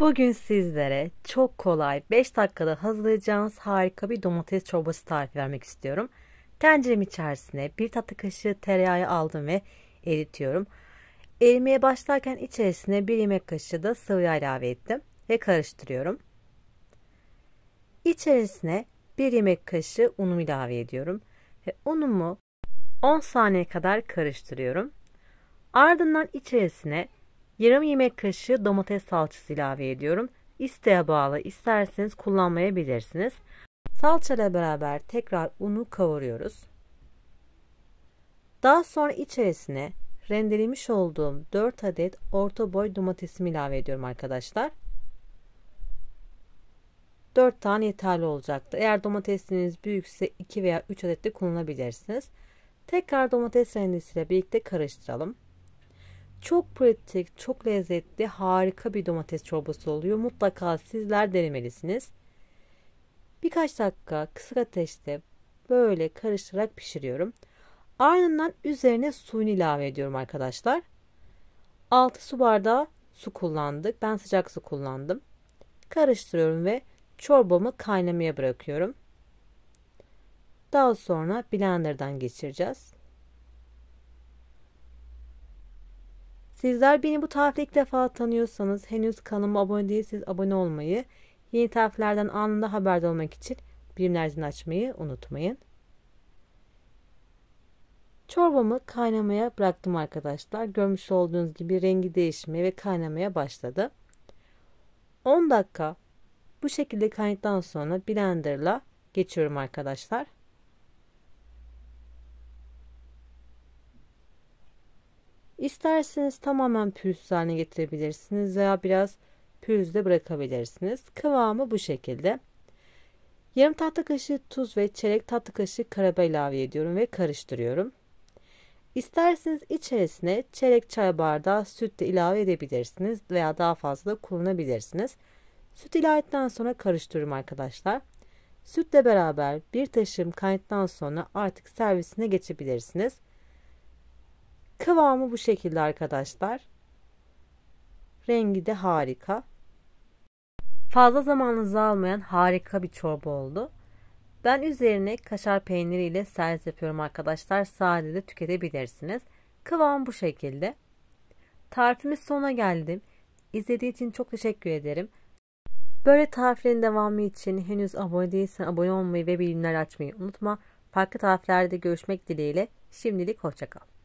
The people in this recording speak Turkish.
Bugün sizlere çok kolay 5 dakikada hazırlayacağınız harika bir domates çorbası tarifi vermek istiyorum. Tencerem içerisine 1 tatlı kaşığı tereyağı aldım ve eritiyorum. Erimeye başlarken içerisine 1 yemek kaşığı da sıvı yağ ilave ettim ve karıştırıyorum. İçerisine 1 yemek kaşığı unumu ilave ediyorum ve unumu 10 saniye kadar karıştırıyorum. Ardından içerisine Yarım yemek kaşığı domates salçası ilave ediyorum. İsteğe bağlı isterseniz kullanmayabilirsiniz. Salça beraber tekrar unu kavuruyoruz. Daha sonra içerisine rendelemiş olduğum 4 adet orta boy domatesimi ilave ediyorum arkadaşlar. 4 tane yeterli olacaktır. Eğer domatesiniz büyükse 2 veya 3 adet de kullanabilirsiniz. Tekrar domates rendesiyle birlikte karıştıralım. Çok pratik, çok lezzetli, harika bir domates çorbası oluyor. Mutlaka sizler denemelisiniz. Birkaç dakika kısık ateşte böyle karıştırarak pişiriyorum. Ardından üzerine suyunu ilave ediyorum arkadaşlar. 6 su bardağı su kullandık. Ben sıcak su kullandım. Karıştırıyorum ve çorbamı kaynamaya bırakıyorum. Daha sonra blenderdan geçireceğiz. Sizler beni bu tarifle ilk defa tanıyorsanız henüz kanalıma abone değilseniz abone olmayı, yeni tariflerden anında haberdar olmak için bilimler açmayı unutmayın. Çorbamı kaynamaya bıraktım arkadaşlar. Görmüş olduğunuz gibi rengi değişmeye ve kaynamaya başladı. 10 dakika bu şekilde kaynadıktan sonra blenderla geçiyorum arkadaşlar. İsterseniz tamamen pürüzsüz haline getirebilirsiniz veya biraz pürüzde bırakabilirsiniz. Kıvamı bu şekilde. Yarım tatlı kaşığı tuz ve çeyrek tatlı kaşığı karabiber ilave ediyorum ve karıştırıyorum. İsterseniz içerisine çeyrek çay bardağı süt de ilave edebilirsiniz veya daha fazla da kullanabilirsiniz. Süt ilave ettikten sonra karıştırıyorum arkadaşlar. Sütle beraber bir taşım kaynadıktan sonra artık servisine geçebilirsiniz. Kıvamı bu şekilde arkadaşlar. Rengi de harika. Fazla zamanınızı almayan harika bir çorba oldu. Ben üzerine kaşar peyniri ile servis yapıyorum arkadaşlar. Sadece tüketebilirsiniz. Kıvam bu şekilde. Tarifimiz sona geldim. İzlediğiniz için çok teşekkür ederim. Böyle tariflerin devamı için henüz abone değilsen abone olmayı ve bildirimleri açmayı unutma. Farklı tariflerde görüşmek dileğiyle. Şimdilik hoşçakal.